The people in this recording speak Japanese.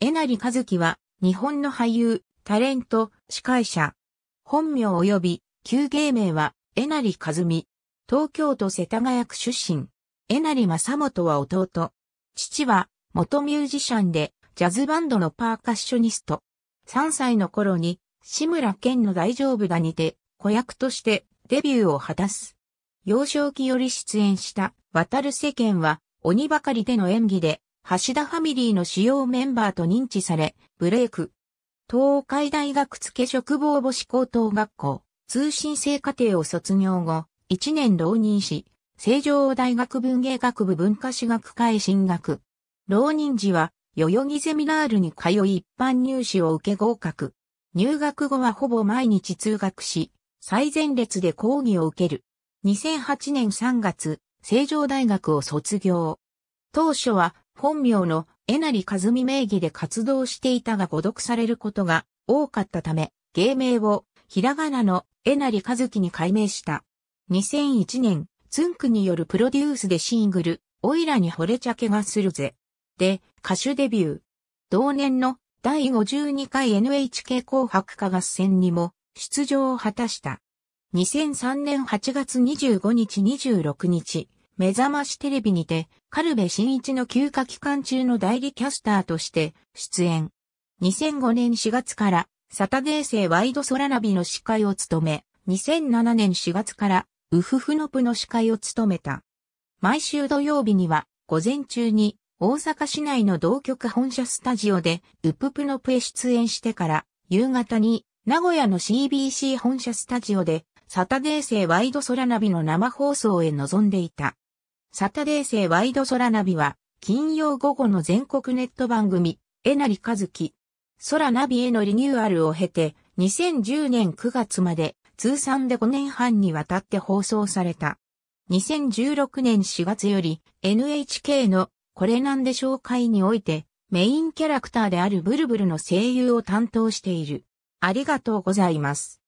えなりかずきは、日本の俳優、タレント、司会者。本名及び、旧芸名は、えなりかずみ。東京都世田谷区出身。えなりまさもとは弟。父は、元ミュージシャンで、ジャズバンドのパーカッショニスト。3歳の頃に、志村けんの大丈夫だにて、子役として、デビューを果たす。幼少期より出演した、渡る世間は、鬼ばかりでの演技で、橋田ファミリーの主要メンバーと認知され、ブレイク。東海大学付職防母子高等学校、通信制課程を卒業後、1年浪人し、成城大学文芸学部文化史学科へ進学。浪人時は、代々木ゼミナールに通い一般入試を受け合格。入学後はほぼ毎日通学し、最前列で講義を受ける。2008年3月、成城大学を卒業。当初は本名のえなりかずみ名義で活動していたが誤読されることが多かったため、芸名をひらがなのえなりかずきに改名した。2001年、つんくによるプロデュースでシングル、おいらに惚れちゃけがするぜ。で、歌手デビュー。同年の第52回 NHK 紅白歌合戦にも出場を果たした。2003年8月25日26日、目覚ましテレビにて、カルベ新一の休暇期間中の代理キャスターとして出演。2005年4月から、サタデー生ワイドソラナビの司会を務め、2007年4月から、ウフフノプの司会を務めた。毎週土曜日には、午前中に、大阪市内の同局本社スタジオで、ウププノプへ出演してから、夕方に、名古屋の CBC 本社スタジオで、サタデー生ワイドソラナビの生放送へ臨んでいた。サタデー星ワイド空ナビは、金曜午後の全国ネット番組、えなりかずき。空ナビへのリニューアルを経て、2010年9月まで、通算で5年半にわたって放送された。2016年4月より、NHK の、これなんで紹介において、メインキャラクターであるブルブルの声優を担当している。ありがとうございます。